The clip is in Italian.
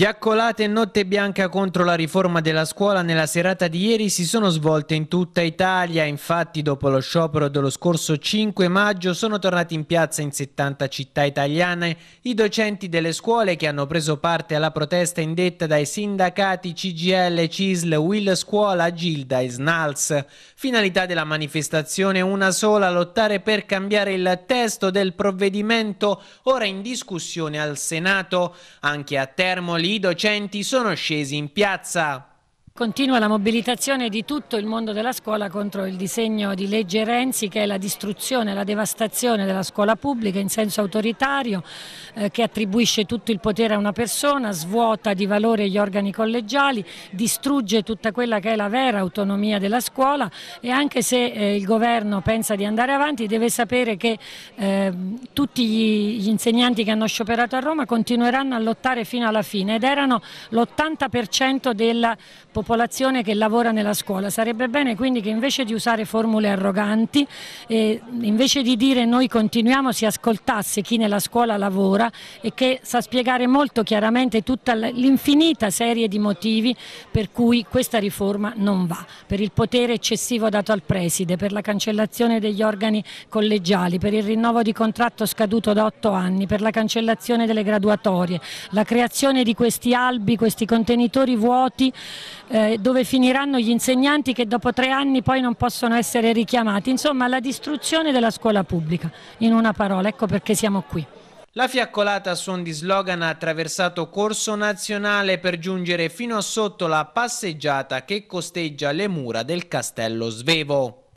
Fiaccolate notte bianca contro la riforma della scuola nella serata di ieri si sono svolte in tutta Italia, infatti dopo lo sciopero dello scorso 5 maggio sono tornati in piazza in 70 città italiane i docenti delle scuole che hanno preso parte alla protesta indetta dai sindacati CGL, CISL, Will Scuola, Gilda e Snals. Finalità della manifestazione una sola, lottare per cambiare il testo del provvedimento ora in discussione al Senato. Anche a Termoli i docenti sono scesi in piazza. Continua la mobilitazione di tutto il mondo della scuola contro il disegno di legge Renzi che è la distruzione, la devastazione della scuola pubblica in senso autoritario eh, che attribuisce tutto il potere a una persona, svuota di valore gli organi collegiali, distrugge tutta quella che è la vera autonomia della scuola e anche se eh, il governo pensa di andare avanti deve sapere che eh, tutti gli, gli insegnanti che hanno scioperato a Roma continueranno a lottare fino alla fine ed erano l'80% della popolazione popolazione che lavora nella scuola. Sarebbe bene quindi che invece di usare formule arroganti, eh, invece di dire noi continuiamo si ascoltasse chi nella scuola lavora e che sa spiegare molto chiaramente tutta l'infinita serie di motivi per cui questa riforma non va, per il potere eccessivo dato al preside, per la cancellazione degli organi collegiali, per il rinnovo di contratto scaduto da otto anni, per la cancellazione delle graduatorie, la creazione di questi albi, questi contenitori vuoti eh, dove finiranno gli insegnanti che dopo tre anni poi non possono essere richiamati, insomma la distruzione della scuola pubblica, in una parola, ecco perché siamo qui. La fiaccolata a suon di slogan ha attraversato Corso Nazionale per giungere fino a sotto la passeggiata che costeggia le mura del Castello Svevo.